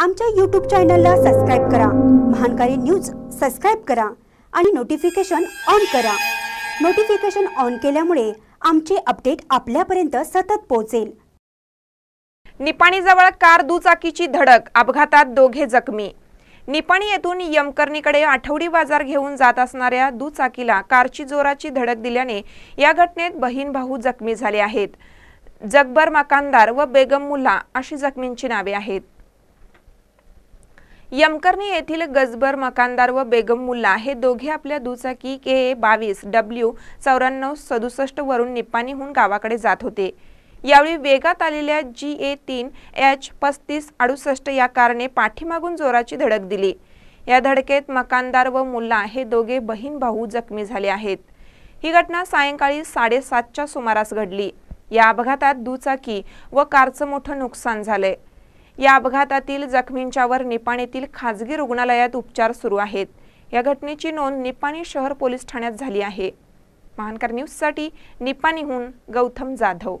आमच्या यूट्यूब चॅनलला सबस्क्राईब करा महानकारी न्यूज सबस्क्राईब करा आणि नोटिफिकेशन ऑन करा नोटिफिकेशन ऑन केल्यामुळे आमचे अपडेट आपल्यापर्यंत सतत पोहोचेल निपाणीजवळ कार दुचाकीची धडक अपघातात दोघे जखमी निपाणी येथून यमकर्णीकडे आठवडी बाजार घेऊन जात असणाऱ्या दुचाकीला कारची जोराची धडक दिल्याने या घटनेत बहीण भाऊ जखमी झाले आहेत जगबर मकानदार व बेगम मुल्ला अशी जखमींची नावे आहेत यमकर्णी येथील गजबर मकानदार व बेगम मुल्ला हे दोघे आपल्या दुचाकी के ए बावीस डब्ल्यू चौऱ्याण्णव सदुसष्ट वरून निपाणीहून गावाकडे जात होते यावेळी वेगात आलेल्या जी ए तीन एच पस्तीस अडुसष्ट या कारने पाठीमागून जोराची धडक दिली या धडकेत मकानदार व मुल्ला हे दोघे बहीण भाऊ जखमी झाले आहेत ही घटना सायंकाळी साडेसातच्या सुमारास घडली या अपघातात दुचाकी व कारचं मोठं नुकसान झालंय या अपघातातील जखमींच्यावर निपाणीतील खाजगी रुग्णालयात उपचार सुरू आहेत या घटनेची नोंद निपाणी शहर पोलीस ठाण्यात झाली आहे महानकर न्यूजसाठी निपाणीहून गौतम जाधव